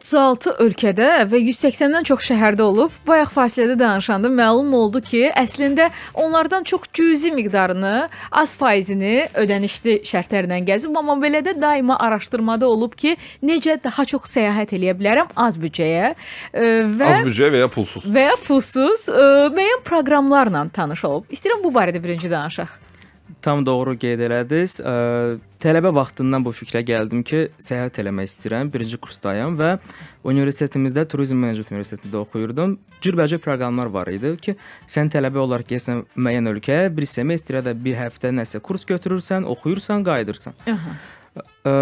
36 ölkədə və 180-dən çox şəhərdə olub. Bayaq fasilədə danışanda məlum oldu ki, əslində onlardan çox cüzi miqdarını, az faizini ödənişli şərtlərlə gəzib, amma belə də daima araşdırmada olub ki, necə daha çox səyahət eləyə bilərəm az büdcəyə e, və az büdcə və ya pulsuz. Və ya pulsuz e, müəyyən proqramlarla tanış olub. İstəyirəm bu barədə birinci danışaq. Tam doğru qeyd elədiniz. Tələbə vaxtından bu fikrə gəldim ki, səyahət eləmək istəyirəm. Birinci kursdayam və universitetimizdə turizm menecment universitetində oxuyurdum. Cürbəcə proqramlar var idi ki, sən tələbə olaraq gəlsən müəyyən ölkəyə, bir semestrə də bir həftə nəsə kurs götürürsən, oxuyursan, qayıdırsan. Aha. Ə,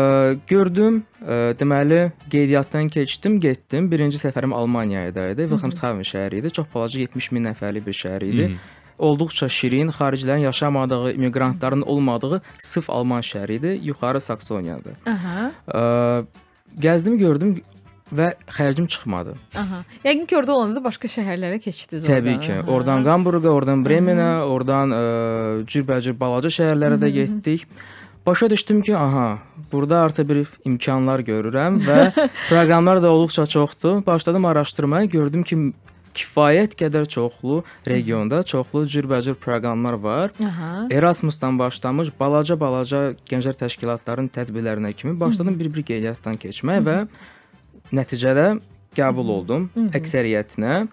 gördüm, ə, deməli, qeydiyyatdan keçdim, getdim. Birinci səfərim Almaniyada idi. Wilhelmshaven şəhəri idi. Çox balaca 70 min nəfərlik bir şəhər idi. Hı -hı olduqca şirin, xaricilərin yaşamadığı, immiqrantların olmadığı sıf Alman şəhəridir, yuxarı Saksoniyadır. Aha. Ə, gəzdim, gördüm və xərcim çıxmadı. Aha. Yəqin ki, orada olanda başqa şəhərlərə keçdiniz orada. Təbii ki. Aha. Oradan Qamburqa, oradan Bremenə, oradan cürbəcür balaca şəhərlərə Hı -hı. də getdik. Başa düşdüm ki, aha, burada artıq bir imkanlar görürəm və proqramlar da olduqca çoxdur. Başladım araşdırmaya, gördüm ki, kifayət qədər çoxlu regionda çoxlu cürbəcür proqramlar var. Aha. Erasmusdan başlamış balaca-balaca gənclər təşkilatlarının tədbirlərinə kimi başladım bir-bir qeydiyyatdan keçmək və nəticədə qəbul oldum əksəriyyətinə.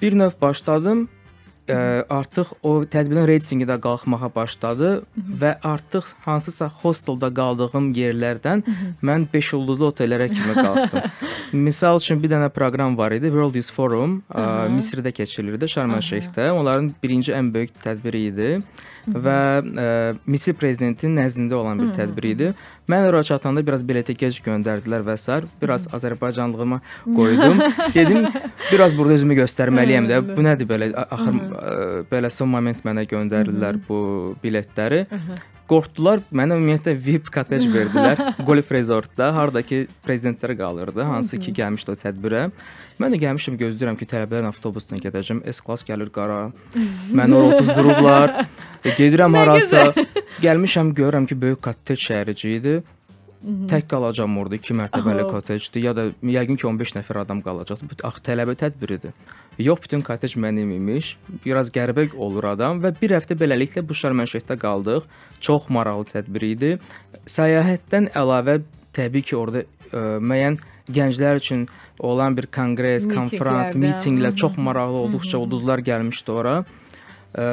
Bir növ başladım ə, artıq o tədbirin reytinqi də qalxmağa başladı Hı -hı. və artıq hansısa hostelda qaldığım yerlərdən Hı -hı. mən 5 ulduzlu otellərə kimi qalxdım. Məsəl üçün bir dənə proqram var idi, World Youth Forum, ə, Misirdə keçirilirdi, Şarm el-Şeyxdə. Onların birinci ən böyük tədbiri idi. Hı -hı və ə, e, Misir prezidentinin nəzdində olan bir tədbir idi. Mən ora çatanda biraz biletə gec göndərdilər və s. Biraz Azərbaycanlığıma qoydum. Dedim, biraz burada özümü göstərməliyəm də. Bu nədir belə axır ə, e, belə son moment mənə göndərdilər bu biletləri qorxdular, mənə ümumiyyətlə VIP kotedj verdilər Golf Resortda, harda ki prezidentlər qalırdı, hansı ki mhm. gəlmişdi o tədbirə. Mən də gəlmişəm, gözləyirəm ki, tələbələr avtobusla gedəcəm. S-klass gəlir qara. Mhm. Məni orada otuzdurublar. E, gedirəm harasa. Gəlmişəm, görürəm ki, böyük kotedj şəhərci idi. Mhm. Tək qalacam orada 2 mərtəbəli kotedjdir ya da yəqin ki 15 nəfər adam qalacaq. Ax tələbə tədbiridir. Yox, bütün kotedj mənim imiş. Biraz qəribə olur adam və bir həftə beləliklə bu Şərmənşehdə qaldıq. Çox maraqlı tədbir idi. Səyahətdən əlavə təbii ki, orada ə, e, müəyyən gənclər üçün olan bir konqres, konfrans, mitinqlər çox maraqlı olduqca ulduzlar gəlmişdi ora. Ə, e,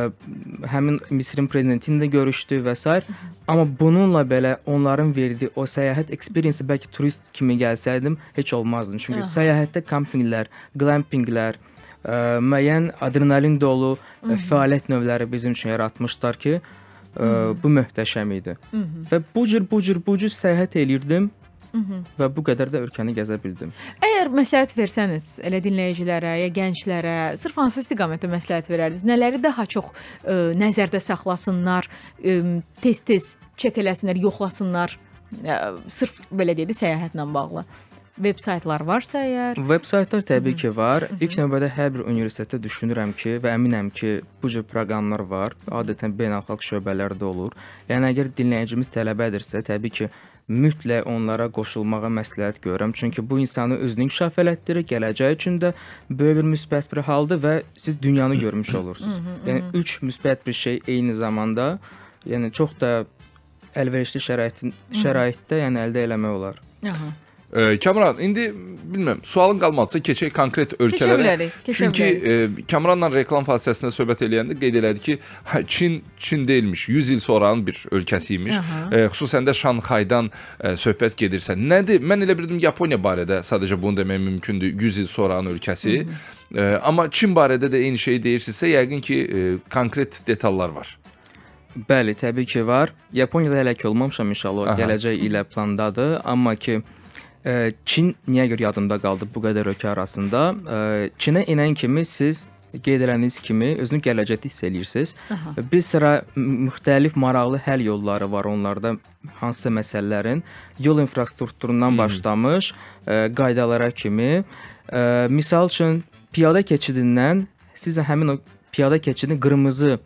həmin Misrin prezidenti ilə görüşdü və s. Amma bununla belə onların verdiyi o səyahət eksperiensi bəlkə turist kimi gəlsəydim heç olmazdı. Çünki Aha. səyahətdə kampinqlər, glampinqlər, ə, müəyyən adrenalin dolu Hı mhm. -hı. fəaliyyət növləri bizim üçün yaratmışdılar ki, ə, mhm. bu möhtəşəm idi. Hı mhm. -hı. Və bu cür bu cür bu cür səyahət elirdim. Hı -hı. Və bu qədər də ölkəni gəzə bildim. Əgər məsləhət versəniz elə dinləyicilərə, ya gənclərə, sırf hansı istiqamətdə məsləhət verərdiniz? Nələri daha çox ə, nəzərdə saxlasınlar, tez-tez çək eləsinlər, yoxlasınlar, ə, sırf belə deyildi səyahətlə bağlı? vebsaytlar varsa əgər? Vebsaytlar təbii ki var. İlk növbədə hər bir universitetdə düşünürəm ki və əminəm ki, bu cür proqramlar var. Adətən beynəlxalq şöbələrdə olur. Yəni əgər dinləyicimiz tələbədirsə, təbii ki mütləq onlara qoşulmağa məsləhət görürəm. Çünki bu insanı özünü inkişaf elətdirir, gələcək üçün də böyük bir müsbət bir haldır və siz dünyanı görmüş olursunuz. Yəni 3 müsbət bir şey eyni zamanda, yəni çox da əlverişli şəraitin şəraitdə yəni əldə eləmək olar. Aha. E, Kamran, indi bilmirəm, sualın qalmadısa keçək konkret ölkələrə. Keçə bilərik, keçə Çünki e, Kamranla reklam fasiləsində söhbət eləyəndə qeyd elədi ki, hə, Çin Çin deyilmiş, 100 il sonranın bir ölkəsi imiş. E, xüsusən də Şanxaydan e, söhbət gedirsə. Nədir? Mən elə bildim Yaponiya barədə sadəcə bunu demək mümkündür. 100 il sonranın ölkəsi. Hı -hı. E, amma Çin barədə də eyni şeyi deyirsinizsə, yəqin ki, e, konkret detallar var. Bəli, təbii ki var. Yaponiyada hələ ki olmamışam inşallah. Aha. Gələcək ilə plandadır, amma ki Çin niyə görə yadında qaldı bu qədər ölkə arasında? Çinə enən kimi siz qeyd eləniz kimi özünü gələcəkdə hiss eləyirsiniz. Aha. Bir sıra müxtəlif maraqlı həll yolları var onlarda hansısa məsələlərin yol infrastrukturundan başlamış ə, e, qaydalara kimi ə, e, misal üçün piyada keçidindən siz həmin o piyada keçidini qırmızı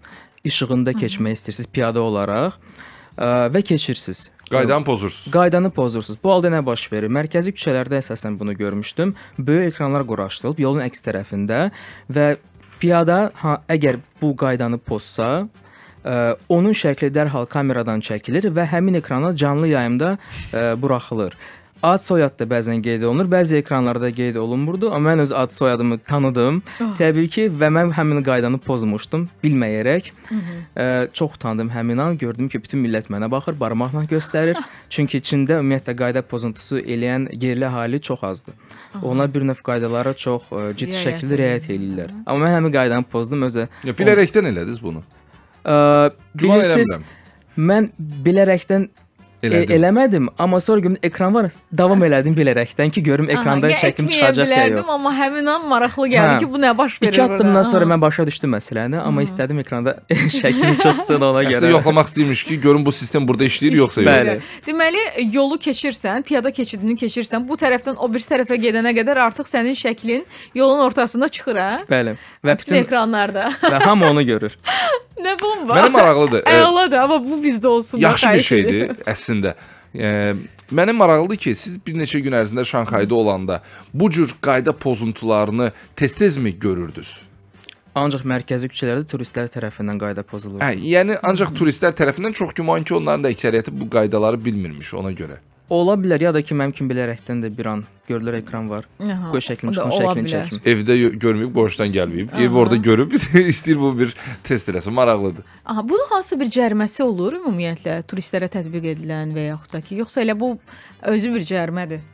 işığında keçmək istəyirsiniz piyada olaraq ə, e, və keçirsiniz Qaydanı pozursunuz. Qaydanı pozursunuz. Bu halda nə baş verir? Mərkəzi küçələrdə əsasən bunu görmüşdüm. Böyük ekranlar quraşdırılıb yolun əks tərəfində və piyada ha, əgər bu qaydanı pozsa, ə, e, onun şəkli dərhal kameradan çəkilir və həmin ekrana canlı yayımda ə, e, buraxılır. Ad soyad da bəzən qeyd olunur, bəzi ekranlarda qeyd olunmurdu, amma mən öz ad soyadımı tanıdım. Oh. Təbii ki, və mən həmin qaydanı pozmuşdum bilməyərək. Hı mhm. -hı. Ə, çox utandım həmin an, gördüm ki, bütün millət mənə baxır, barmaqla göstərir. Çünki Çində ümumiyyətlə qayda pozuntusu eləyən yerli əhali çox azdır. Aha. Onlar bir növ qaydalara çox ə, ciddi Riayət şəkildə riayət eləyirlər. Amma mən həmin qaydanı pozdum özə. Ya, bilərəkdən elədiniz bunu. Ə, bilirsiniz, mən bilərəkdən E, elədim. E, eləmədim, amma sonra gördüm ekran var, davam elədim bilərəkdən ki, görüm ekranda Aha, şəklim çıxacaq ya yox. Amma həmin an maraqlı gəldi hə. ki, bu nə baş verir? İki addımdan sonra mən başa düşdüm məsələni, amma Hı. istədim ekranda şəklim çıxsın ona görə. Əslində yoxlamaq istəyirmiş ki, görüm bu sistem burada işləyir yoxsa yox. Bəli. Deməli, yolu keçirsən, piyada keçidini keçirsən, bu tərəfdən o bir tərəfə gedənə qədər artıq sənin şəklin yolun ortasında çıxır, hə? Bəli. Və bütün, bütün ekranlarda. Və hamı onu görür. Nə bomba. Mənə maraqlıdır. Əladır, amma bu bizdə olsun. Yaxşı bir şeydir əslində. E, mənə maraqlıdır ki, siz bir neçə gün ərzində Şanxayda olanda bu cür qayda pozuntularını tez-tezmi görürdünüz? Ancaq mərkəzi küçələrdə turistlər tərəfindən qayda pozulur. Hə, yəni ancaq turistlər tərəfindən çox güman ki, onların da əksəriyyəti bu qaydaları bilmirmiş ona görə. Ola bilər ya da ki mənim kimi bilərəkdən də bir an görülür ekran var. Qoy şəklini çıxın, şəklini çəkin. Evdə görməyib, qonşudan gəlməyib. Ev orada görüb, istəyir bu bir test eləsin, maraqlıdır. Aha, bunun hansı bir cəriməsi olur ümumiyyətlə turistlərə tətbiq edilən və yaxud da ki, yoxsa elə bu özü bir cərimədir?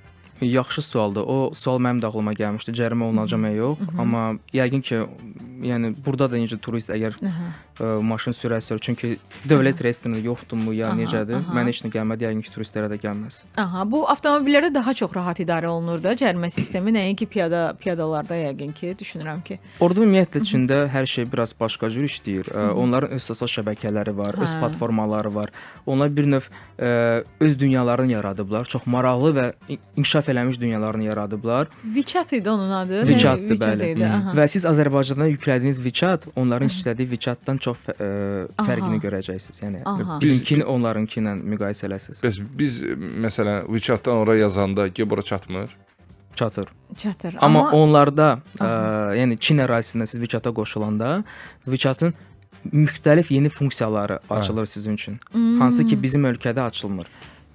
Yaxşı sualdır. O sual mənim də ağlıma gəlmişdi. Cərimə olunacağam yox, Hı -hı. amma yəqin ki, yəni burada da necə turist əgər Hı -hı. Ə, maşın sürərsə, çünki dövlət reyestrində yoxdurmu ya aha, necədir? Aha. Mənə heç nə gəlmədi, yəqin ki, turistlərə də gəlməz. Aha, bu avtomobillərdə daha çox rahat idarə olunur da cərimə sistemi, nəinki piyada piyadalarda yəqin ki, düşünürəm ki. Orda ümumiyyətlə Çində hər şey biraz başqa cür işləyir. E, Hı -hı. Onların öz sosial şəbəkələri var, hə. öz platformaları var. Onlar bir növ ə, e, öz dünyalarını yaradıblar. Çox maraqlı və inkişaf sərf eləmiş dünyalarını yaradıblar. WeChat idi onun adı. WeChat-dı, bəli. Idi, və siz Azərbaycandan yüklədiyiniz WeChat onların işlədiyi WeChat-dan çox ə, e, fərqini görəcəksiniz. Yəni aha. bizimkini onlarınki ilə müqayisə eləsəz. Bəs biz məsələn WeChat-dan ora yazanda ki, bura çatmır. Çatır. Çatır. Amma, Amma onlarda, e, aha. ə, yəni Çin ərazisində siz WeChat-a qoşulanda WeChat-ın müxtəlif yeni funksiyaları hə. açılır hə. sizin üçün. Hmm. Hansı ki bizim ölkədə açılmır.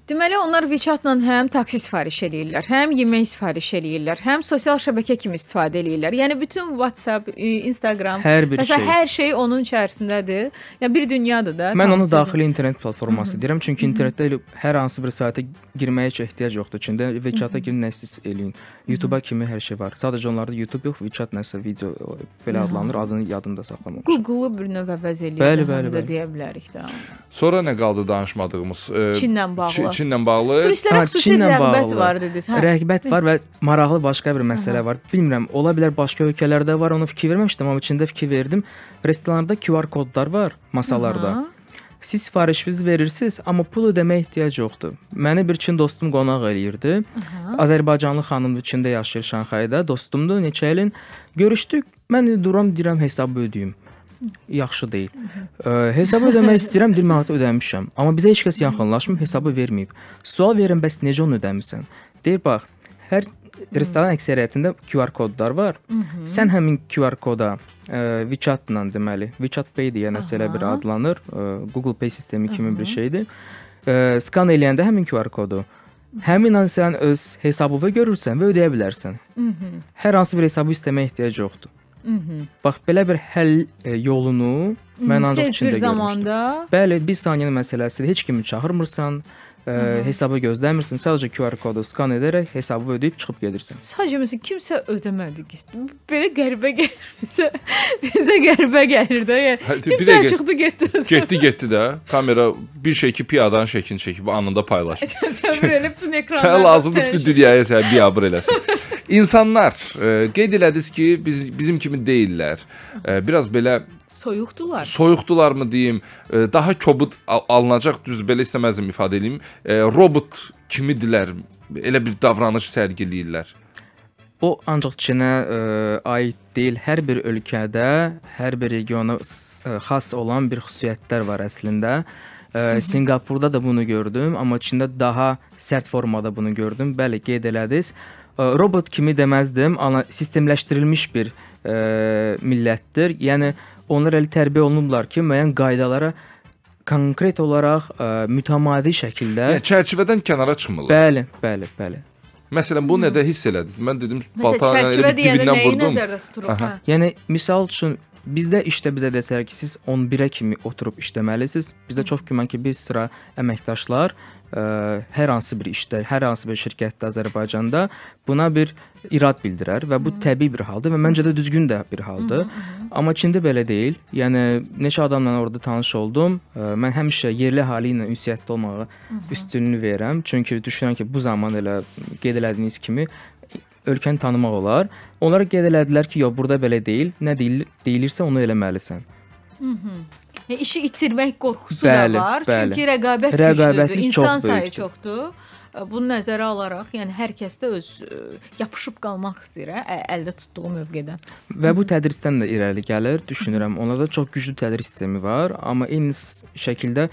Deməli onlar WeChat-la həm taksi sifariş eləyirlər, həm yemək sifariş eləyirlər, həm sosial şəbəkə kimi istifadə eləyirlər. Yəni bütün WhatsApp, e, Instagram, hər bir məsələn, şey. hər şey onun içərisindədir. Yəni bir dünyadır da. Mən onu daxili internet platforması Hı -hı. deyirəm, çünki Hı -hı. internetdə elə hər hansı bir sayta girməyə heç ehtiyac yoxdur. Çində WeChat-a girin, nə istəyirsiniz eləyin. YouTube-a kimi hər şey var. Sadəcə onlarda YouTube yox, WeChat nəsə video belə Hı -hı. adlanır, adını yadımda saxlamamışam. Google-u bir növ əvəz eləyir, bəli, bəli, bəli. deyə bilərik də. Sonra nə qaldı danışmadığımız? E, Çinlə bağlı. Çin Çinlə bağlı. Turistlərə xüsusi rəğbət var dediniz. Hə. Rəğbət var və maraqlı başqa bir məsələ var. Bilmirəm, ola bilər başqa ölkələrdə var, ona fikir verməmişdim, amma Çində fikir verdim. Restoranlarda QR kodlar var masalarda. Aha siz sifarişinizi verirsiniz, amma pul ödəməyə ehtiyac yoxdur. Məni bir Çin dostum qonaq eləyirdi. Aha. Azərbaycanlı xanımdır, Çində yaşayır Şanxayda. Dostumdur neçə ilin. Görüşdük. Mən duram deyirəm hesabı ödəyim yaxşı deyil. Ə, hesabı ödəmək istəyirəm, 1 manat ödəmişəm, amma bizə heç kəs yaxınlaşmıb, hesabı verməyib. Sual verirəm, bəs necə onu ödəmisən? Deyir, bax, hər restoran əksəriyyətində QR kodlar var. Hı -hı. Sən həmin QR koda ə, WeChat-la deməli, WeChat Pay-dir, yəni elə bir adlanır, ə, Google Pay sistemi kimi Hı -hı. bir şeydir. Ə, skan eləyəndə həmin QR kodu Həmin an sən öz hesabını görürsən və ödəyə bilərsən. Hı -hı. Hər hansı bir hesabı istəməyə ehtiyac yoxdur. Bax belə bir həll e, yolunu mən ancaq içində görmüşdüm. Zamanda... Bəli, bir saniyənin məsələsidir. Heç kimi çağırmırsan, ə, e, hesabı gözləmirsən, sadəcə QR kodu skan edərək hesabı ödəyib çıxıb gedirsən. Sadəcə məsələn kimsə ödəmədi getdi. Belə qəribə gəlirsə, bizə qəribə gəlir də. Yəni hə, kimsə çıxdı getdi. Getdi getdi də. Kamera bir şey ki piyadanın şəklini çəkib anında paylaşdı. Sən belə bütün ekranı. Sən lazımdır ki dünyaya sən biabır eləsən. İnsanlar e, qeyd elədiniz ki, biz bizim kimi deyillər. E, biraz belə soyuqdular. Soyuqdularmı deyim, e, daha kobud alınacaq düz belə istəməzdim ifadə edeyim. E, robot kimidirlər. Elə bir davranış sərgiləyirlər. O ancaq Çinə ə, e, aid deyil. Hər bir ölkədə, hər bir regiona ə, e, xas olan bir xüsusiyyətlər var əslində. Ə, e, Singapurda da bunu gördüm, amma Çində daha sərt formada bunu gördüm. Bəli, qeyd elədiniz robot kimi deməzdim, amma sistemləşdirilmiş bir ə, millətdir. Yəni onlar elə tərbiyə olunublar ki, müəyyən qaydalara konkret olaraq ə, mütəmadi şəkildə yəni, çərçivədən kənara çıxmırlar. Bəli, bəli, bəli. Məsələn, bunu nədə hiss elədiniz? Mən dedim, baltanı elə dibindən vurdum. Tutulur, hə. yəni misal üçün bizdə işdə bizə desələr ki, siz 11-ə kimi oturub işləməlisiniz. Bizdə çox güman ki, bir sıra əməkdaşlar ə, ə, hər hansı bir işdə, hər hansı bir şirkətdə Azərbaycanda buna bir irad bildirər və bu təbii bir haldır və məncə də düzgün də bir haldır. Amma Çində belə deyil. Yəni neçə adamla orada tanış oldum. Ə, mən həmişə yerli əhali ilə ünsiyyətdə olmağa üstünlüyü verirəm. Çünki düşünürəm ki, bu zaman elə qeyd elədiyiniz kimi ölkəni tanımaq olar. Onlar qeyd elədilər ki, yox, burada belə deyil. Nə deyil, deyilirsə onu eləməlisən. Mhm yəni işi itirmək qorxusu bəli, da var. Bəli. Çünki rəqabət, rəqabət güclüdür, insan çox sayı böyükdür. çoxdur. E, bunu nəzərə alaraq, yəni hər kəs də öz ə, e, yapışıb qalmaq istəyir hə, ə, əldə tutduğu mövqedən. Və bu tədrisdən də irəli gəlir, düşünürəm. Onlarda çox güclü tədris sistemi var, amma eyni şəkildə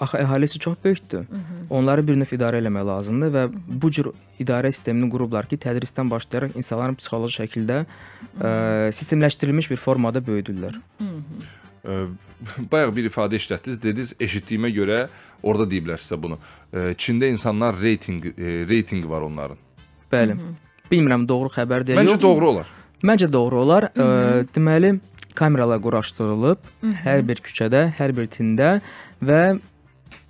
axı əhalisi çox böyükdür. Hı -hı. Onları bir növ idarə eləmək lazımdır və Hı -hı. bu cür idarə sistemini qurublar ki, tədrisdən başlayaraq insanların psixoloji şəkildə ə, sistemləşdirilmiş bir formada böyüdürlər. Hı -hı. bayaq bir ifadə işlətdiniz, dediniz eşitdiyimə görə orada deyiblər sizə bunu. Çində insanlar reyting reytingi var onların. Bəli. Hı -hı. Bilmirəm doğru xəbərdir yox. Məncə doğru olar. Məncə doğru olar. Hı -hı. Deməli, kameralar quraşdırılıb Hı -hı. hər bir küçədə, hər bir tində və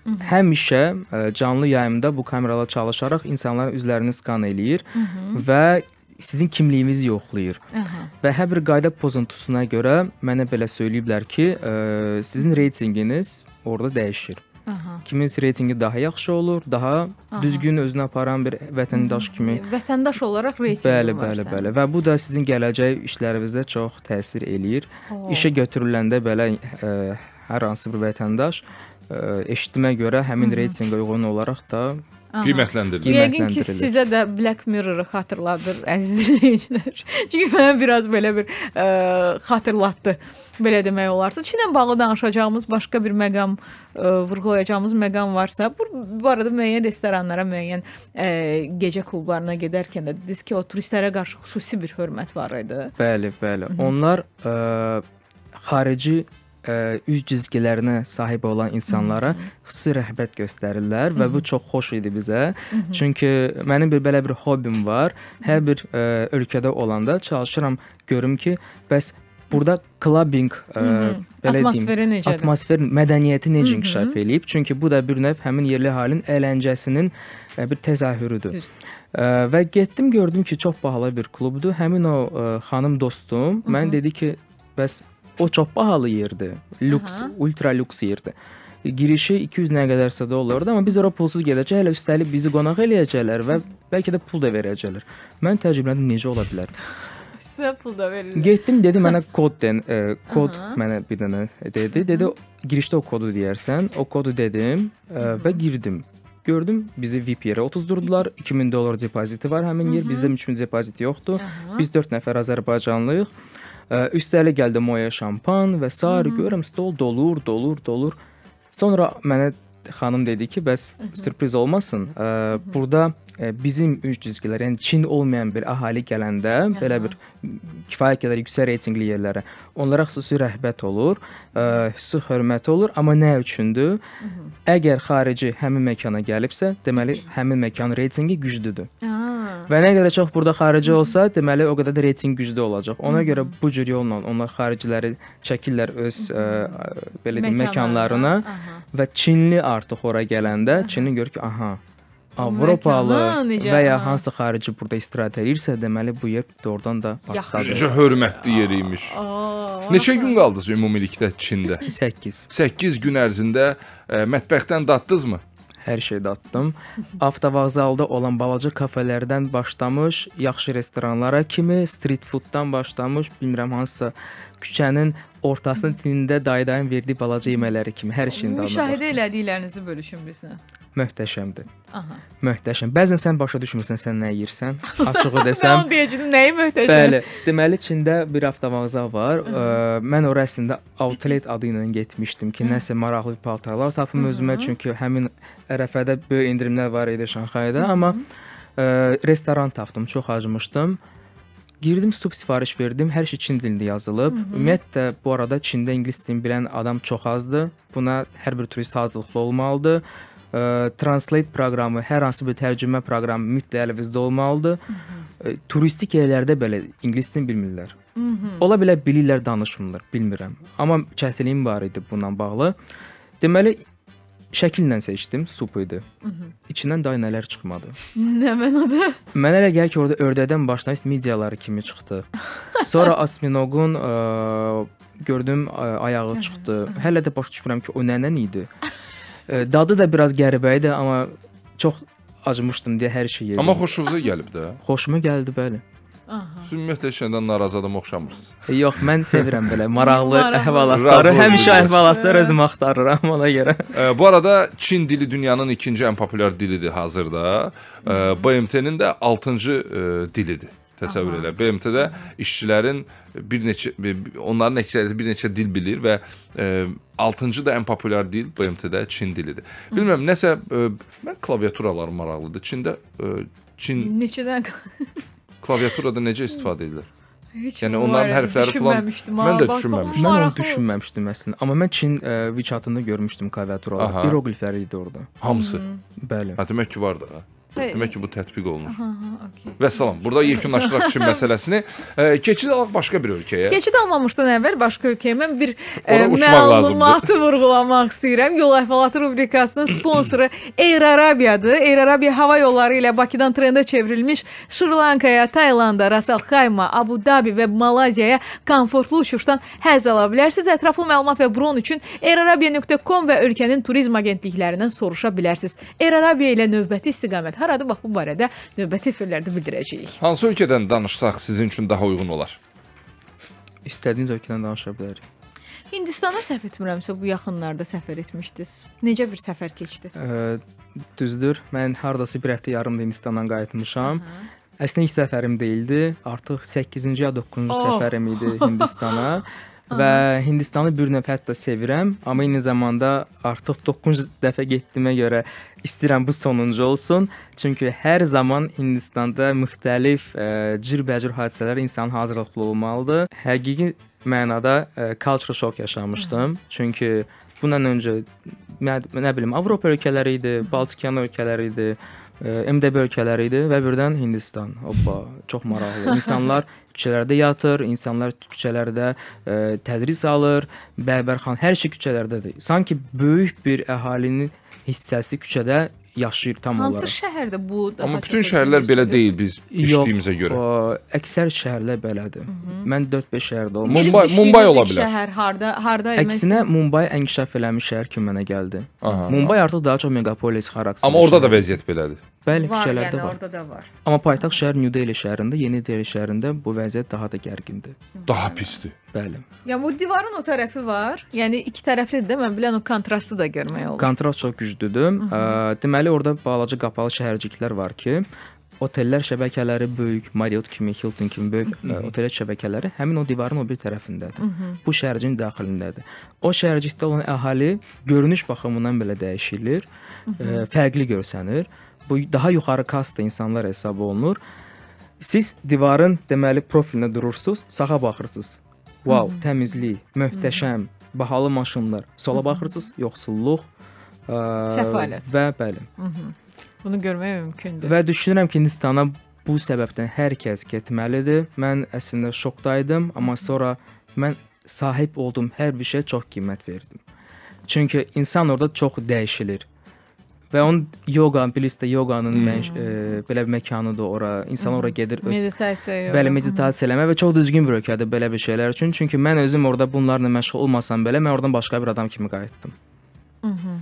Hı -hı. Həmişə ə, canlı yayımda bu kameralar çalışaraq insanların üzlərini skan eləyir Hı -hı. və sizin kimliyinizi yoxlayır. Aha. Və hər bir qayda pozuntusuna görə mənə belə söyləyiblər ki, ə, e, sizin reytinqiniz orada dəyişir. Aha. Kiminsə reytinqi daha yaxşı olur, daha Aha. düzgün özünə aparan bir vətəndaş kimi. Vətəndaş olaraq reytinqi bəli, var. Bəli, bəli, bəli. Və bu da sizin gələcək işlərinizdə çox təsir eləyir. Oo. İşə götürüləndə belə ə, e, hər hansı bir vətəndaş ə, e, eşitmə görə həmin reytinqə uyğun olaraq da qiymətləndirilir. Yəqin ki, sizə də Black Mirror-ı xatırladır əziz dinləyicilər. Çünki mənə biraz belə bir ə, e, xatırlatdı. Belə demək olarsa, Çinlə bağlı danışacağımız başqa bir məqam, ə, e, vurğulayacağımız məqam varsa, bu, bu arada müəyyən restoranlara, müəyyən ə, e, gecə klublarına gedərkən də dediniz ki, o turistlərə qarşı xüsusi bir hörmət var idi. Bəli, bəli. Hı -hı. Onlar ə, xarici ə, e, üz cizgilərinə sahib olan insanlara xüsusi rəhbət göstərirlər və bu çox xoş idi bizə. Çünki mənim bir belə bir hobbim var. Hər bir ə, e, ölkədə olanda çalışıram görüm ki, bəs burada clubbing ə, e, belə atmosferi deyim, necədir? atmosfer mədəniyyəti necə inkişaf eləyib? Çünki bu da bir növ həmin yerli halin əyləncəsinin ə, bir təzahürüdür. Düz. Ə, və getdim gördüm ki, çox bahalı bir klubdur. Həmin o ə, xanım dostum mən dedi ki, bəs O çox bahalı yerdir. Lüks, Aha. ultra lüks yerdir. Girişi 200 nə qədərsə də olardı, amma biz ora pulsuz gedəcək, hələ üstəlik bizi qonaq eləyəcəklər və bəlkə də pul da verəcəklər. Mən təəccübləndim, necə ola bilər? Sizə pul da verirlər. Getdim, dedi mənə kod den, e, kod Aha. mənə bir dənə dedi. Dedi girişdə o kodu deyərsən. O kodu dedim e, və girdim. Gördüm bizi VIP yerə otuzdurdular. 2000 dollar depoziti var həmin yer. Bizdə 3000 depozit yoxdur. Biz 4 nəfər Azərbaycanlıyıq. Üstəlik gəldi moya şampan və sair görürəm stol dolur, dolur, dolur. Sonra mənə xanım dedi ki, bəs sürpriz olmasın. Burada E, bizim üç cizgilərə, yəni Çin olmayan bir əhali gələndə belə bir kifayə qədər yüksək reytinqli yerlərə onlara xüsusi rəhbət olur, e, xüsusi hörmət olur, amma nə üçündür? Əgər xarici həmin məkana gəlibsə, deməli həmin məkanın reytinqi güclüdür. Və nə qədər çox burada xarici olsa, deməli o qədər də reytinq güclü olacaq. Ona görə bu cür yolla onlar xariciləri çəkirlər öz ə, e, belə deyim məkanlarına və Çinli artıq ora gələndə Çinli görür ki, aha, Avropalı Məkana, və ya aha. hansı xarici burada istirahət eləyirsə, deməli bu yer doğrudan da vaxtadır. Necə hörmətli yer imiş. Neçə gün qaldınız ümumilikdə Çində? 8. 8 gün ərzində ə, e, mətbəxdən daddınızmı? Hər şeyi daddım. Avtovağzalda olan balaca kafelərdən başlamış, yaxşı restoranlara kimi, street fooddan başlamış, bilmirəm hansısa küçənin ortasının tinində dayı-dayın verdiyi balaca yeməkləri kimi hər şeyin dadına. Müşahidə elədiklərinizi bölüşün bizlə. Möhtəşəmdir. Aha. Möhtəşəm. Bəzən sən başa düşmürsən sən nə yeyirsən. Açığı desəm. Mən deyəcəm nəyi möhtəşəm. Bəli. Deməli Çində bir avtovağza var. Ə, mən ora əslində outlet adı ilə getmişdim ki, nəsə maraqlı paltarlar tapım özümə çünki həmin ərəfədə böyük endirimlər var idi Şanxayda, amma ə, restoran tapdım, çox acımışdım. Hı -hı Girdim sup sifariş verdim. Hər şey Çin dilində yazılıb. Hı -hı. Ümumiyyətlə bu arada Çində ingilis dilini bilən adam çox azdır. Buna hər bir turist hazırlıqlı olmalıdır. Ə, translate proqramı, hər hansı bir tərcümə proqramı mütləq əlimizdə olmalıdır. Hı -hı. Ə, turistik yerlərdə belə ingilis dilini bilmirlər. Hı -hı. Ola bilər bilirlər, danışmırlar, bilmirəm. Amma çətinliyim var idi bununla bağlı. Deməli şəkillə seçdim, sup idi. Mhm. İçindən day nələr çıxmadı. Nə mənadı? Mənə elə gəlir ki, orada ördəkdən başlayıb midiyaları kimi çıxdı. Sonra asminoqun ə, e, gördüm ə, e, ayağı çıxdı. Hələ də başa düşmürəm ki, o nənən idi. Ə, e, dadı da biraz qəribə idi, amma çox acımışdım deyə hər şey yedim. Amma xoşunuza gəlib də. Xoşuma gəldi, bəli. Aha. Siz ümumiyyətlə heç nədən narazı adam oxşamırsınız. E, yox, mən sevirəm belə maraqlı əhvalatları. Həmişə əhvalatlar hə. özüm axtarıram ona görə. E, bu arada Çin dili dünyanın ikinci ən populyar dilidir hazırda. E, BMT-nin də 6-cı e, dilidir təsəvvür elə. BMT-də işçilərin bir neçə onların əksəriyyəti bir neçə dil bilir və e, 6-cı da ən populyar dil BMT-də Çin dilidir. Bilmirəm nəsə e, mən klaviaturalar maraqlıdır. Çində e, Çin neçədən Klaviaturada necə istifadə edilir? Heç yəni onların hərfləri filan mən də düşünməmişdim. Mən onu düşünməmişdim əslində. Amma mən Çin ə, e, WeChat-ında görmüşdüm klaviaturalar. İroqlifləri idi orada. Hamısı. Bəli. Hə demək ki var da. Hə? Demək ki, bu tətbiq olunur. Okay. Və salam. Burada yekunlaşdıraq üçün məsələsini e, keçid alaq başqa bir ölkəyə. Keçid almamışdan əvvəl başqa ölkəyə mən bir e, məlumatı vurğulamaq istəyirəm. Yol əhvalatı rubrikasının sponsoru Air Arabiyadır. Air Arabiya hava yolları ilə Bakıdan trendə çevrilmiş Şri-Lankaya, Taylanda, Ras Al Khaim'a, Abu Dabi və Malayziyaya komfortlu uçuşdan həzz ala bilərsiniz. Ətraflı məlumat və bron üçün airarabia.com və ölkənin turizm agentliklərindən soruşa bilərsiniz. Air Arabiya ilə növbəti istiqamət haradır? Bax bu barədə növbəti efirlərdə bildirəcəyik. Hansı ölkədən danışsaq sizin üçün daha uyğun olar? İstədiyiniz ölkədən danışa bilərik. Hindistana səfər etmirəmsə bu yaxınlarda səfər etmişdiniz. Necə bir səfər keçdi? Ə, düzdür. Mən hardasa 1 həftə yarım Hindistandan qayıtmışam. Hı -hı. Əslində ilk səfərim deyildi, artıq 8-ci ya 9-cu oh. səfərim idi Hindistana. və Hindistanı bir növ hətta sevirəm, amma eyni zamanda artıq 9 dəfə getdiyimə görə istəyirəm bu sonuncu olsun. Çünki hər zaman Hindistanda müxtəlif e, cürbəcür hadisələr insan hazırlıqlı olmalıdır. Həqiqi mənada ə, e, culture şok yaşamışdım. Çünki bundan öncə nə, nə bilim Avropa ölkələri idi, Baltik okean ölkələri idi. MDB ölkələri idi və birdən Hindistan. Hoppa, çox maraqlı. İnsanlar küçələrdə yatır, insanlar küçələrdə ə, e, tədris alır, bərbərxan, hər şey küçələrdədir. Sanki böyük bir əhalinin hissəsi küçədə yaşayır tam Hansı olaraq. Hansı şəhərdə bu? Amma bütün şəhərlər belə deyil biz eşitdiyimizə görə. Yox, əksər şəhərlər belədir. Hı -hı. Mən 4-5 şəhərdə olmuşam. Mumbai, Mumbai ola bilər. Şəhər harda, harda imiş? Əksinə Mumbai inkişaf eləmiş şəhər kimi mənə gəldi. Aha. Mumbai aha. artıq daha çox megapolis xarakterli. Amma orada şəhər. da vəziyyət belədir. Bəli, var, küçələrdə yəni, var. Orada da var. Amma paytaxt şəhər New Delhi şəhərində, Yeni Delhi şəhərində bu vəziyyət daha da gərgindir. Daha pisdir. Bəli. Ya bu divarın o tərəfi var. Yəni iki tərəflidir də mən bilən o kontrastı da görmək olur. Kontrast çox güclüdür. Hı -hı. Ə, deməli orada balaca qapalı şəhərciklər var ki, otellər şəbəkələri böyük, Marriott kimi, Hilton kimi böyük Hı -hı. otel şəbəkələri həmin o divarın o bir tərəfindədir. Hı -hı. Bu şəhərcin daxilindədir. O şəhərcikdə olan əhali görünüş baxımından belə dəyişilir, Hı -hı. Ə, fərqli görsənir. Hı bu daha yuxarı kasta insanlar hesab olunur. Siz divarın deməli profilində durursunuz, sağa baxırsınız. Wow, Hı -hı. təmizlik, möhtəşəm, bahalı maşınlar. Sola baxırsınız, yoxsulluq, ə, səfalət. Və bəli. Hı -hı. Bunu görmək mümkündür. Və düşünürəm ki, Hindistana bu səbəbdən hər kəs getməlidir. Mən əslində şokdaydım, amma sonra mən sahib olduğum hər bir şey çox qiymət verdim. Çünki insan orada çox dəyişilir. Və onun yoga, bilirsiniz də yoganın hmm. mən, e, belə bir məkanıdır ora. İnsan hmm. ora gedir öz meditasiya. Yoga. Bəli, meditasiya eləmə və çox düzgün bir ölkədir belə bir şeylər üçün. Çünki mən özüm orada bunlarla məşğul olmasam belə mən oradan başqa bir adam kimi qayıtdım. Mhm.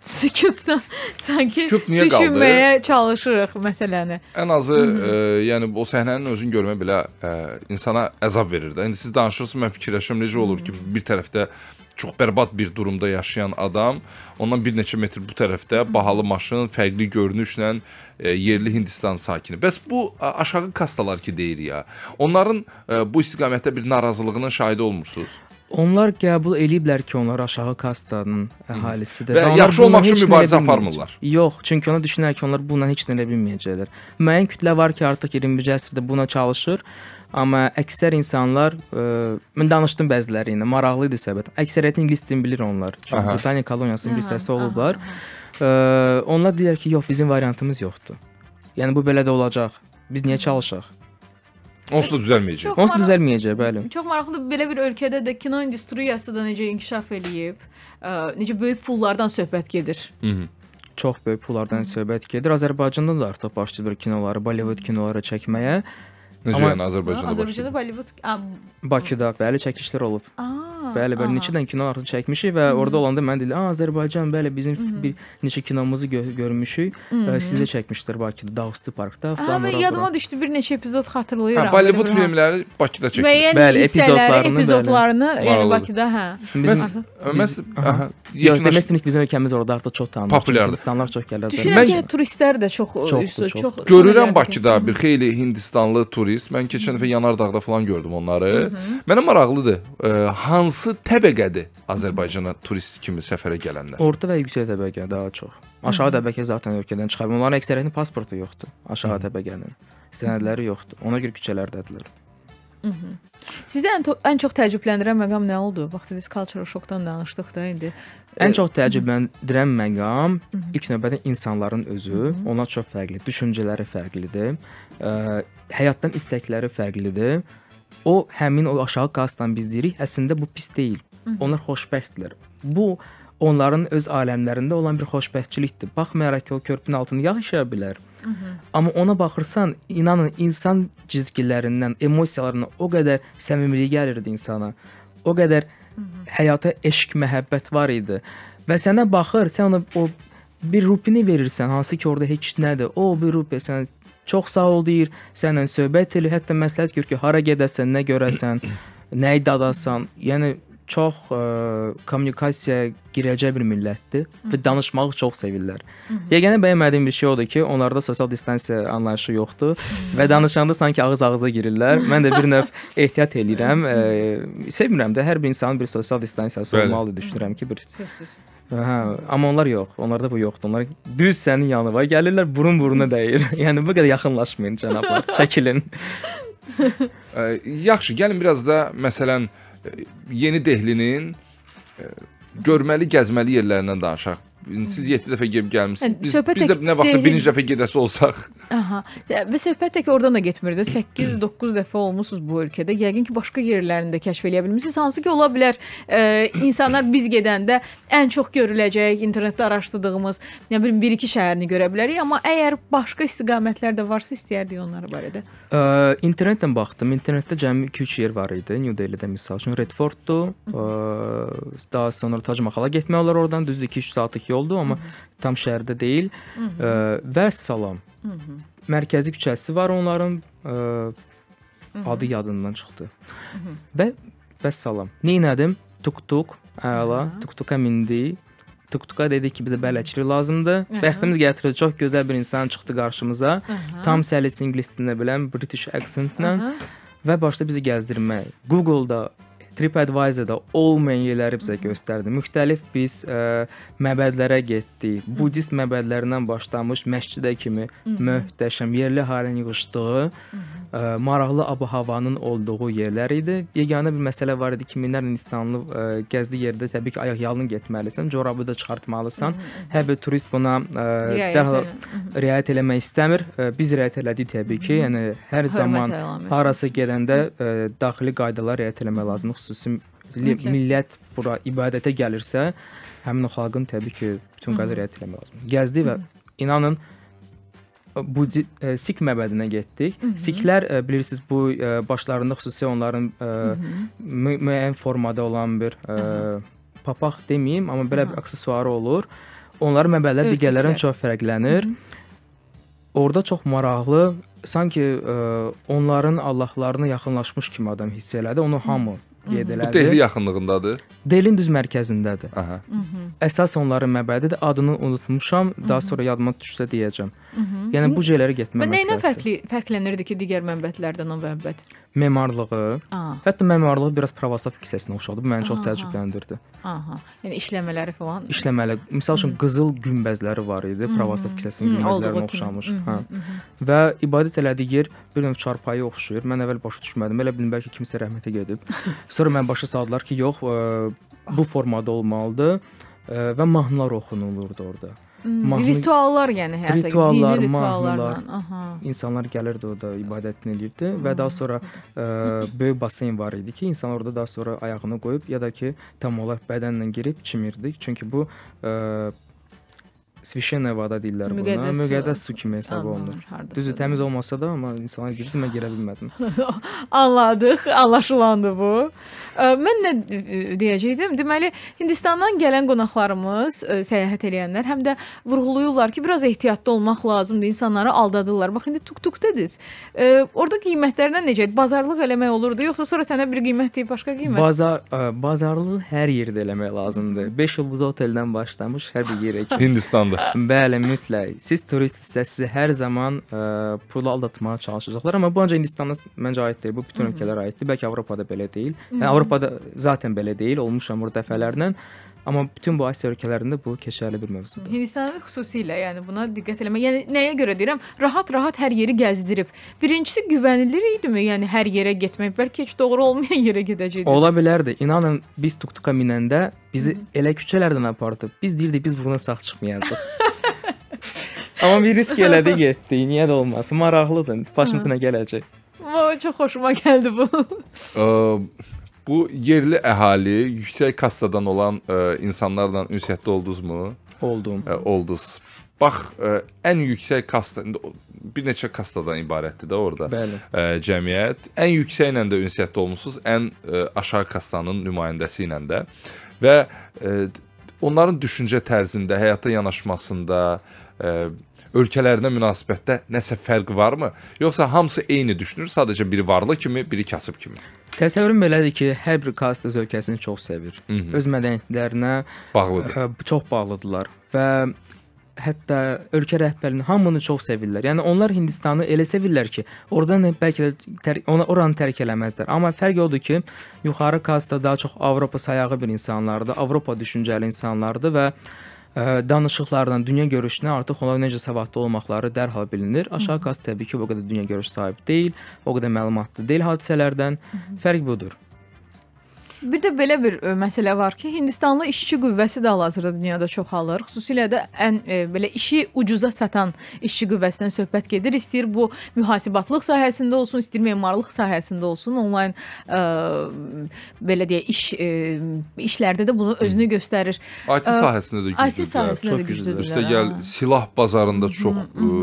Sükutdan sanki Sükut niyə düşünməyə qaldı? çalışırıq məsələni. Ən azı Hı -hı. Ə, e, yəni o səhnənin özünü görmək belə ə, e, insana əzab verir də. İndi siz danışırsınız, mən fikirləşirəm necə olur ki, bir tərəfdə çox bərbad bir durumda yaşayan adam ondan bir neçə metr bu tərəfdə bahalı maşın, fərqli görünüşlə e, yerli Hindistan sakini. Bəs bu aşağı kastalar ki deyir ya. Onların e, bu istiqamətdə bir narazılığının şahidi olmursunuz. Onlar qəbul eləyiblər ki, onlar aşağı kastanın əhalisidir. Və, və yaxşı olmaq üçün mübarizə aparmırlar. Yox, çünki ona düşünürlər ki, onlar bununla heç nə edə bilməyəcəklər. Müəyyən kütlə var ki, artıq 21-ci əsrdə buna çalışır. Amma əksər insanlar ə, e, mən danışdım bəziləri ilə, maraqlı idi söhbət. Əksəriyyət ingilis dilini bilir onlar. Çünki Britaniya koloniyasının bir hissəsi olublar. Ə, e, onlar deyirlər ki, yox, bizim variantımız yoxdur. Yəni bu belə də olacaq. Biz niyə çalışaq? Onsuz da düzəlməyəcək. Onsuz maraq... düzəlməyəcək, bəli. Çox maraqlı belə bir ölkədə də kino industriyası da necə inkişaf eləyib, ə, e, necə böyük pullardan söhbət gedir. Hı -hı çox böyük pullardan söhbət gedir. Azərbaycanda da artıq başlayıblar kinoları, Bollywood kinoları çəkməyə. Necə yəni Azərbaycanda? Azərbaycanda Bollivud Bakıda bəli çəkilişlər olub. Bəli, bəli, neçədən kino artıq çəkmişik və orada olanda mən dedim, "Azərbaycan, bəli, bizim bir neçə kinomuzu görmüşük. Siz də çəkmişdilər Bakıda, Dağüstü parkda." Amma yadıma düşdü, bir neçə epizod xatırlayıram. Hə, Bollivud filmləri Bakıda çəkilir. Bəli, epizodlarını, epizodlarını yəni Bakıda, hə. Bizim məsələn, e, deməsdinik bizim ölkəmiz orada artıq çox tanınır. Hindistanlılar çox gəlir. Düşünürəm ki, turistlər də çox çox görürəm Bakıda bir xeyli Hindistanlı turist turist. Mən keçən dəfə Yanardağda falan gördüm onları. Hı -hı. Mənə maraqlıdır. E, hansı təbəqədir Azərbaycana turist kimi səfərə gələnlər? Orta və yüksək təbəqə daha çox. Aşağı təbəqə zaten ölkədən çıxarılır. Onların əksəriyyətinin pasportu yoxdur. Aşağı təbəqənin sənədləri yoxdur. Ona görə küçələrdədirlər. Mhm. Sizə ən, ən çox təəccübləndirən məqam nə oldu? Vaxtınız cultural şokdan danışdıq da indi. Ən çox təəccübləndirən məqam Hı -hı. ilk növbədə insanların özü, Hı -hı. onlar çox fərqli, düşüncələri fərqlidir, ə, e, həyatdan istəkləri fərqlidir. O həmin o aşağı kastdan biz deyirik, əslində bu pis deyil. Hı -hı. Onlar xoşbəxtdirlər. Bu onların öz aləmlərində olan bir xoşbəxtçilikdir. Baxmayaraq ki, o körpünün altını yağ işə bilər. Hı Amma ona baxırsan, inanın insan cizgilərindən, emosiyalarından o qədər səmimilik gəlirdi insana. O qədər mhmm. həyata eşq, məhəbbət var idi. Və sənə baxır, sən ona o bir rupini verirsən, hansı ki orada heç nədir. O bir rupi sən çox sağ ol deyir, səndən söhbət edir, hətta məsləhət gör ki, hara gedəsən, nə görəsən, nə idadasan. Yəni çox ə, e, kommunikasiyaya girəcək bir millətdir və danışmağı çox sevirlər. Yeganə bəyənmədiyim bir şey odur ki, onlarda sosial distansiya anlayışı yoxdur və danışanda sanki ağız-ağıza girirlər. Mən də bir növ ehtiyat eləyirəm. Ə, e, sevmirəm də hər bir insanın bir sosial distansiyası olmalıdır düşünürəm ki, bir Sözsüz. Hə, amma onlar yox. Onlarda bu yoxdur. Onlar düz sənin yanına gəlirlər, burun-buruna dəyir. yəni bu qədər yaxınlaşmayın cənablar. Çəkilin. E, yaxşı, gəlin biraz da məsələn, ə, Yeni Dehlinin e, görməli, gəzməli yerlərindən danışaq siz 7 dəfə gedib gəlmisiniz. Biz, söhbət biz də nə vaxtda birinci dəfə gedəsi olsaq. Aha. Və söhbət tək oradan da getmirdi. 8-9 dəfə olmusunuz bu ölkədə. Yəqin ki, başqa yerlərində kəşf eləyə bilmisiniz. Hansı ki, ola bilər e, insanlar biz gedəndə ən çox görüləcək internetdə araşdırdığımız, nə bilim, bir-iki şəhərini görə bilərik, amma əgər başqa istiqamətlər də varsa istəyərdik onlar barədə. E, internetdən baxdım. İnternetdə cəmi 2-3 yer var idi. New Delhi-də məsəl üçün Redforddur. E, daha sonra Tac Mahal-a getmək olar oradan düzdür 2-3 saatlıq yol yoldur, amma Hı -hı. tam şəhərdə deyil. Hı -hı. Ə, Vəssalam. Hı -hı. Mərkəzi küçəsi var onların ə, Hı -hı. adı yadından çıxdı. Hı -hı. Və vəssalam. Neynədim? Tuk-tuk, əla, tuk-tuka mindik. Tuk-tuka dedi ki, bizə bələdçilik lazımdır. Hı -hı. Bəxtimiz gətirdi, çox gözəl bir insan çıxdı qarşımıza. Hı -hı. Tam səlis ingilis dilində bilən, British accentlə və başda bizi gəzdirmək. Google-da TripAdvisor-da all menyuləri bizə mhm. göstərdi. Müxtəlif biz ə, e, məbədlərə getdik. Mhm. Budist məbədlərindən başlamış məscidə kimi mhm. möhtəşəm yerli halinin yığışdığı, ə, e, maraqlı ab-havanın olduğu yerlər idi. Yeganə bir məsələ var idi ki, minlərlə insanlı ə, e, gəzdi yerdə təbii ki, ayaq yalın getməlisən, corabı da çıxartmalısan. Hər bir turist buna ə, dərhal riayət eləmək istəmir. Ə, biz riayət elədik təbii ki, yəni hər zaman harasa gedəndə ə, daxili qaydalara riayət etmək lazımdır xüsusi millət bura ibadətə gəlirsə, həmin o xalqın təbii ki, bütün qədər riayət etmək lazımdır. Gəzdi və inanın bu e, sik məbədinə getdik. Hı -hı. Siklər e, bilirsiniz bu e, başlarında xüsusi onların e, Hı -hı. müəyyən formada olan bir e, papaq deməyim, amma belə Hı -hı. bir aksesuarı olur. Onların məbədlər digərlərindən çox fərqlənir. Hı -hı. Orda çox maraqlı, sanki e, onların Allahlarına yaxınlaşmış kimi adam hiss elədi. Onu hamı Hı -hı qeyd elədi. Bu Dehli yaxınlığındadır. Dehlin düz mərkəzindədir. Aha. Əsas onların məbədidir. Adını unutmuşam. Daha sonra yadıma düşsə deyəcəm. Hı Yəni bu şeylərə getməmək. Nə ilə fərqli fərqlənirdi ki, digər mənbədlərdən o mənbəd? Memarlığı. Aha. Hətta memarlığı biraz pravoslav kilsəsinə oxşadı. Bu məni çox təəccübləndirdi. Aha. Yəni işləmələri falan. İşləməli. Məsəl üçün qızıl günbəzləri var idi. Pravoslav kilsəsinin günbəzlərinə oxşamış. Hə. Və ibadət elədiyi yer bir növ çarpayıya oxşayır. Mən əvvəl başa düşmədim. Elə bildim bəlkə kimsə rəhmətə gedib. Sonra mən başa saldılar ki, yox, e, bu formada olmalıdır e, və mahnılar oxunulurdu orada. Hmm. mahnı, rituallar yəni həyata rituallar, dini rituallarla. Aha. İnsanlar gəlirdi orada ibadətini edirdi hmm. və daha sonra ə, e, böyük basen var idi ki, insan orada daha sonra ayağını qoyub ya da ki tam olaraq bədənlə girib çimirdi. Çünki bu ə, e, Svişenə vada deyirlər buna. Müqəddəs, müqəddəs su kimi hesab olunur. Düzdür, təmiz olmasa da, amma insana girdim, mən girə bilmədim. Anladıq, anlaşılandı bu. Mən nə deyəcəydim? Deməli, Hindistandan gələn qonaqlarımız, səyahət edənlər həm də vurğulayırlar ki, biraz ehtiyatlı olmaq lazımdır. İnsanları aldadırlar. Bax indi tuk-tuk dediniz. Orda qiymətlərlə necədir? Bazarlıq eləmək olurdu, yoxsa sonra sənə bir qiymət deyib başqa qiymət? Bazar bazarlığı hər yerdə eləmək lazımdır. 5 ulduzlu oteldən başlamış hər bir yerə. Hindistan zamanda. Bəli, mütləq. Siz turistsə sizi hər zaman ə, e, pula aldatmağa çalışacaqlar, amma bu ancaq Hindistana məncə aid deyil, bu bütün ölkələrə aiddir. Bəlkə Avropada belə deyil. Yəni Avropada zaten belə deyil, olmuşam burada dəfələrlə. Amma bütün bu Asiya ölkələrində bu keçərli bir mövzudur. Hindistanda xüsusilə, yəni buna diqqət eləmə. Yəni nəyə görə deyirəm? Rahat-rahat hər yeri gəzdirib. Birincisi güvənilir idimi? Yəni hər yerə getmək bəlkə heç doğru olmayan yerə gedəcəkdik. Ola bilərdi. İnanın biz tuktuka minəndə bizi Hı -hı. elə küçələrdən apardı. Biz deyirdik biz buradan sağ çıxmayacağıq. Amma bir risk elədi getdi. Niyə də olmasın? Maraqlıdır. Başımıza nə gələcək? O çox xoşuma gəldi bu. Bu yerli əhali, yüksək kastadan olan ə, e, insanlarla ünsiyyətdə oldunuzmu? Oldum. Ə, e, olduz. Bax, ə, e, ən yüksək kasta bir neçə kastadan ibarətdir də orada. Bəli. Ə, cəmiyyət ən yüksəklə də ünsiyyətdə olmusunuz, ən ə, aşağı kastanın nümayəndəsi ilə də və ə, onların düşüncə tərzində, həyata yanaşmasında, ə, ölkələrinə münasibətdə nəsə fərq varmı? Yoxsa hamısı eyni düşünür, sadəcə biri varlı kimi, biri kasıb kimi? Təsəvvürüm belədir ki, hər bir kast öz ölkəsini çox sevir. Hı mhm. -hı. Öz mədəniyyətlərinə bağlıdır. Ə, e, çox bağlıdırlar və hətta ölkə rəhbərinin hamını çox sevirlər. Yəni onlar Hindistanı elə sevirlər ki, oradan bəlkə də ona oranı tərk eləməzlər. Amma fərq odur ki, yuxarı kasta daha çox Avropa sayağı bir insanlardır, Avropa düşüncəli insanlardır və danışıqlarından, dünya görüşünə artıq onlar necə savadlı olmaqları dərhal bilinir. Aşağı kast təbii ki, o qədər dünya görüş sahib deyil, o qədər məlumatlı deyil hadisələrdən. Fərq budur. Bir də belə bir ə, e, məsələ var ki, Hindistanlı işçi qüvvəsi də hal-hazırda dünyada çoxalır. Xüsusilə də ən ə, e, belə işi ucuza satan işçi qüvvəsindən söhbət gedir. İstəyir bu mühasibatlıq sahəsində olsun, istəyir memarlıq sahəsində olsun, onlayn ə, e, belə deyə iş ə, işlərdə də bunu özünü göstərir. IT sahəsində də güclüdür. IT sahəsində də güclüdür. Üstəgəl silah bazarında çox ə,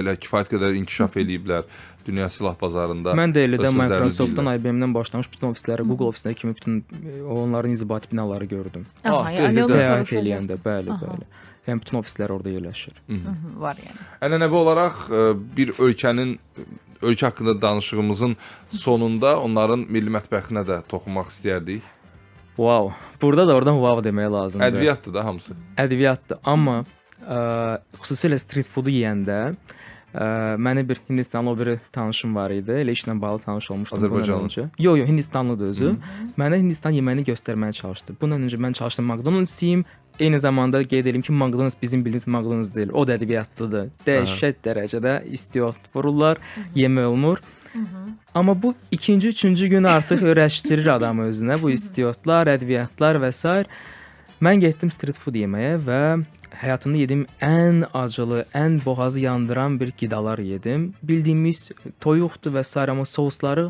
belə kifayət qədər inkişaf eləyiblər dünya silah bazarında. Mən də elə də Microsoft-dan, IBM-dən başlamış bütün ofisləri, Hı. Google ofisinə kimi bütün e, onların inzibati binaları gördüm. Aha, ah, səyahət eləyəndə, bəli, Aha. bəli. Yəni bütün ofislər orada yerləşir. Hı mhm. -hı. Mhm, var yəni. Ənənəvi olaraq e, bir ölkənin ölkə haqqında danışığımızın sonunda onların milli mətbəxinə də toxunmaq istəyərdik. Wow. Burada da oradan wow demək lazımdır. Ədviyyatdır da hamısı. Ədviyyatdır, amma ə, e, xüsusilə street food yeyəndə məni bir Hindistanlı o biri tanışım var idi. Elə işlə bağlı tanış olmuşdum Azərbaycanlı. bundan öncə. Yox, yox, Hindistanlıdır özü. Hı -hı. Mənə Hindistan yeməyini göstərməyə çalışdı. Bundan öncə mən çalışdım McDonald's yeyim, Eyni zamanda qeyd edim ki, McDonald's bizim bildiyimiz McDonald's deyil. O da ədəbiyyatlıdır. Hə. Dəhşət dərəcədə istiot vururlar, yemək olmur. Hı -hı. Amma bu ikinci, üçüncü gün artıq öyrəşdirir adamı özünə bu istiotlar, ədəbiyyatlar və s. Mən getdim street food yeməyə və həyatımda yediyim ən acılı, ən boğazı yandıran bir qidalar yedim. Bildiyimiz toyuqdur və s. amma sousları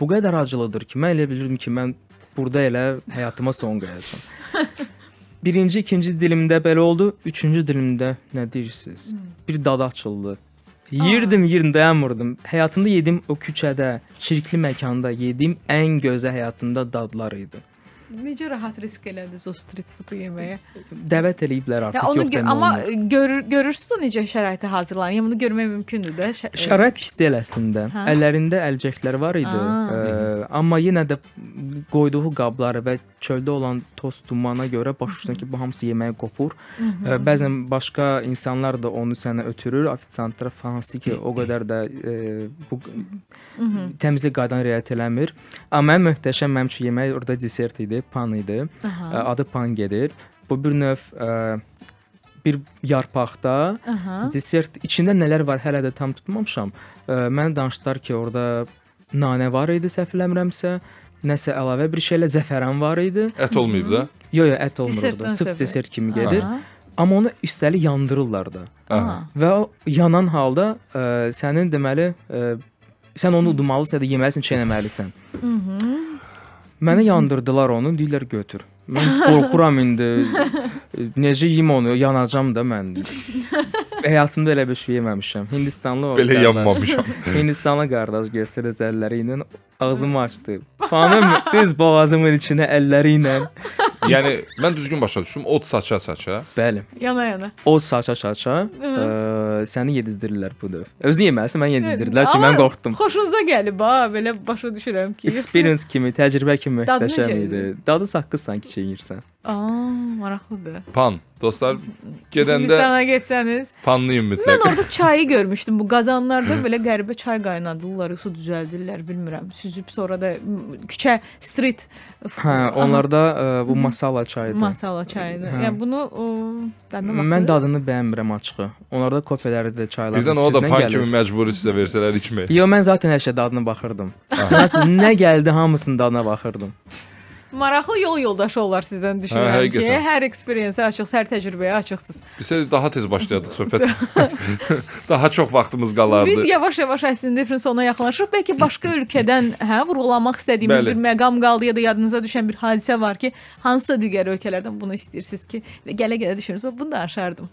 bu qədər acılıdır ki, mən elə bilirdim ki, mən burada elə həyatıma son qoyacağam. Birinci, ikinci dilimdə belə oldu, üçüncü dilimdə nə deyirsiniz? Hmm. Bir dad açıldı. Yirdim, yirdim, dayanmırdım. Həyatımda yedim o küçədə, çirkli məkanda yedim ən gözəl həyatımda dadlar idi necə rahat risk elədiniz o street foodu yeməyə? Dəvət eləyiblər artıq. Ya onu yox, amma onu. görür görürsüz o necə şəraitə hazırlanır. Yəni bunu görmək mümkündür də. Şə e, Şərait pis deyil əslində. Hə? Əllərində əlcəklər var idi. Ə, e, amma yenə də qoyduğu qabları və çöldə olan toz dumana görə baş üstünə ki, bu hamısı yeməyə qopur. Ə, e, bəzən başqa insanlar da onu sənə ötürür. Ofisiantlar hansı ki, o qədər də ə, bu təmizlik qaydalarına riayət eləmir. Amma mənim möhtəşəm mənim üçün yemək orada desert idi idi, pan idi. Aha. Adı pan gedir. Bu bir növ ə, bir yarpaqda Aha. desert içində nələr var hələ də tam tutmamışam. Ə, mənə danışdılar ki, orada nanə var idi səhvləmirəmsə, nəsə əlavə bir şeylə zəfəran var idi. Ət olmayıb da? Yox, yox, ət olmurdu. Sıf desert kimi gedir. Aha. Amma onu üstəlik yandırırlar da. Aha. Və o yanan halda ə, sənin deməli ə, sən onu udmalısan ya da yeməlisən, çeynəməlisən. Mhm. Mənə yandırdılar onu, deyirlər götür. Mən qorxuram indi. Necə yeyim onu? Yanacam da mən. həyatımda elə bir şey yeməmişəm. Hindistanlı o. Belə yanmamışam. Hindistanlı qardaş götürüz əlləri ilə ağzımı açdı. Xanım düz boğazımın içinə əlləri ilə Yəni mən düzgün başa düşdüm. Od saça saça. Bəli. Yana yana. Od saça saça. Ə, səni yedizdirirlər bu döv. Özünü yeməlisən, mən yedizdirdilər ki, mən qorxdum. Xoşunuza gəlib ha, belə başa düşürəm ki. Experience kimi, təcrübə kimi möhtəşəm idi. Dadı saqqız sanki çeynirsən maraqlıdır. Pan. Dostlar gedəndə Hindistana getsəniz, panlıyım mütləq. Mən orada çayı görmüşdüm. Bu qazanlarda belə qəribə çay qaynadırlar, su düzəldirlər, bilmirəm. Süzüb sonra da küçə street Hə, onlarda ə, e, bu masala çayıdır. Masala çayını. Hə. Yəni bunu o, bəndə baxdım. Mən dadını bəyənmirəm açığı. Onlarda kofeləri də çaylar. Birdən o da pan gəlir. kimi məcburi sizə versələr içmək. Yox, mən zaten hər şey dadına baxırdım. Məsələn, nə gəldi hamısının dadına baxırdım. Maraqlı yol yoldaşı olar sizdən hə, düşünürəm hə, həqiqətən. ki, hər eksperiensə açıq, hər təcrübəyə açıqsınız. Biz daha tez başlayardıq söhbət. daha çox vaxtımız qalardı. Biz yavaş-yavaş əslində nefrin sonuna yaxınlaşırıq. Bəlkə başqa ölkədən, hə, vurğulamaq istədiyimiz Bəli. bir məqam qaldı ya da yadınıza düşən bir hadisə var ki, hansısa digər ölkələrdən bunu istəyirsiniz ki, gələ-gələ düşünürsüz, bunu da aşardım.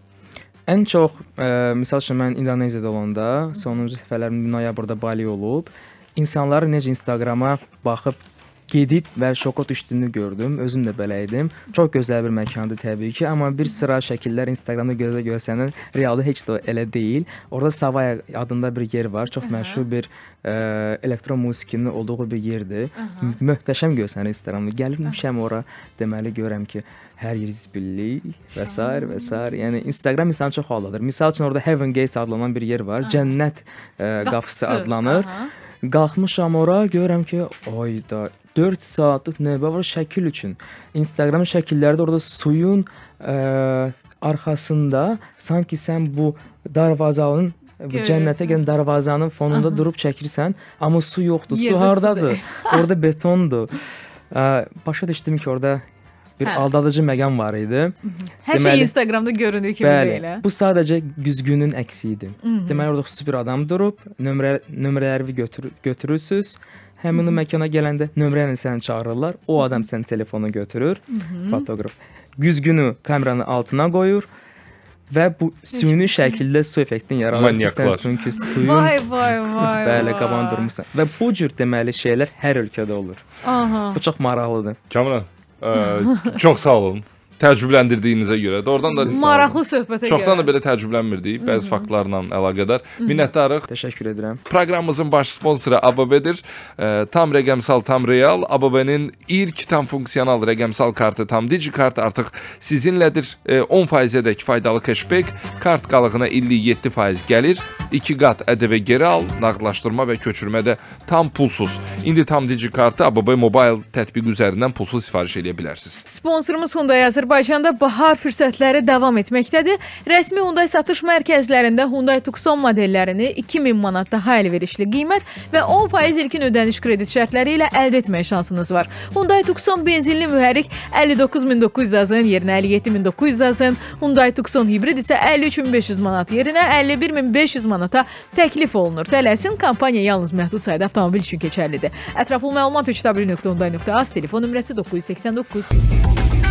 Ən çox, ə, e, misal üçün mən İndoneziyada olanda, sonuncu səfərlərim noyabrda Bali olub. İnsanlar necə Instagrama baxıb gedib və şoka düşdüyünü gördüm. Özüm də belə idim. Çox gözəl bir məkandı təbii ki, amma bir sıra şəkillər Instagramda gözə görsəniz, realda heç də elə deyil. Orada Savaya adında bir yer var. Çox Aha. məşhur bir ə, e, elektron musiqinin olduğu bir yerdir. Aha. Möhtəşəm görsənir Instagramda. Gəlmişəm ora, deməli görəm ki, hər yer zibillik və s. və s. Yəni Instagram insanı çox aldadır. Məsəl üçün orada Heaven Gates adlanan bir yer var. Aha. Cənnət ə, e, qapısı. qapısı adlanır. Aha qalxmışam ora, görürəm ki, ay da 4 saatlıq növbə var şəkil üçün. Instagram şəkilləri də orada suyun ə, e, arxasında sanki sən bu darvazanın bu cənnətə gələn darvazanın fonunda Aha. durub çəkirsən, amma su yoxdur. Yerdə su hardadır? orada betondur. Ə, e, başa düşdüm ki, orada bir hə. aldadıcı məqam var idi. Hı -hı. Hər Deməli, şey Instagramda göründüyü kimi bəli, belə. Bu sadəcə güzgünün əksi idi. Hı -hı. Deməli orada xüsusi bir adam durub, nömrə nömrələri götür, götürürsüz. Həmin o məkana gələndə nömrə ilə səni çağırırlar. O adam sənin telefonu götürür, fotoqraf. Güzgünü kameranın altına qoyur və bu süni şəkildə su effektini yaradır. Sən çünki suyun Vay vay vay. Bəli, qaban durmusan. Və bu cür deməli şeylər hər ölkədə olur. Aha. Bu çox maraqlıdır. Kamran, ə, e, çox sağ olun təcrübləndirdiyinizə görə də oradan da maraqlı söhbətə çoxdan görə. Çoxdan da belə təcrüblənmirdik bəzi faktlarla əlaqədar. Minnətdarıq. Təşəkkür edirəm. Proqramımızın baş sponsoru ABB-dir. E, tam rəqəmsal, tam real ABB-nin ilk tam funksional rəqəmsal kartı, tam dici kart artıq sizinlədir. E, 10%-ədək faydalı keşbek, kart qalığına illik 7% gəlir. 2 qat ƏDV geri al, nağdlaşdırma və köçürmədə tam pulsuz. İndi tam dici kartı ABB Mobile tətbiqi üzərindən pulsuz sifariş edə bilərsiniz. Sponsorumuz Hyundai Azərbaycan Azərbaycanda bahar fürsətləri davam etməkdədir. Rəsmi Hyundai satış mərkəzlərində Hyundai Tucson modellərini 2000 manat daha əlverişli qiymət və 10% ilkin ödəniş kredit şərtləri ilə əldə etmək şansınız var. Hyundai Tucson benzinli mühərrik 59900 azın yerinə 57900 azın, Hyundai Tucson hibrid isə 53500 manat yerinə 51500 manata təklif olunur. Tələsin, kampaniya yalnız məhdud sayda avtomobil üçün keçərlidir. Ətraflı məlumat 3w.hyundai.az telefon nömrəsi 989